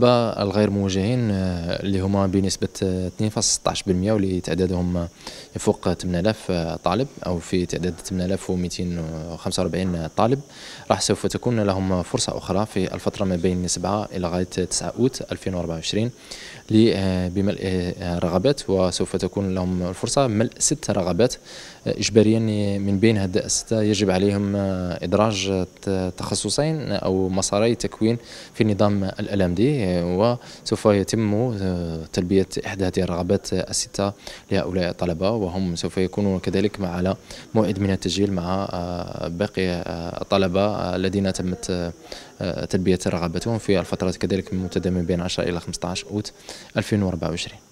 بالنسبة الغير موجهين آه، اللي هما بنسبة 2.16% آه، واللي تعدادهم يفوق 8000 آه، طالب أو في تعداد 8245 طالب راح سوف تكون لهم فرصة أخرى في الفترة ما بين 7 إلى غاية 9 أوت 2024 بملء رغبات وسوف تكون لهم الفرصة ملء 6 رغبات إجباريا من بين هذه الستة يجب عليهم إدراج تخصصين أو مساري تكوين في النظام دي وسوف يتم آه، تلبية إحدى هذه الرغبات الستة لهؤلاء الطلبة وهم سوف يكونون كذلك مع على موعد من التسجيل مع آه، باقي آه، الطلبة الذين تمت تلبية رغبتهم في الفترة كذلك المتداولة من بين 10 إلى 15 أوت 2024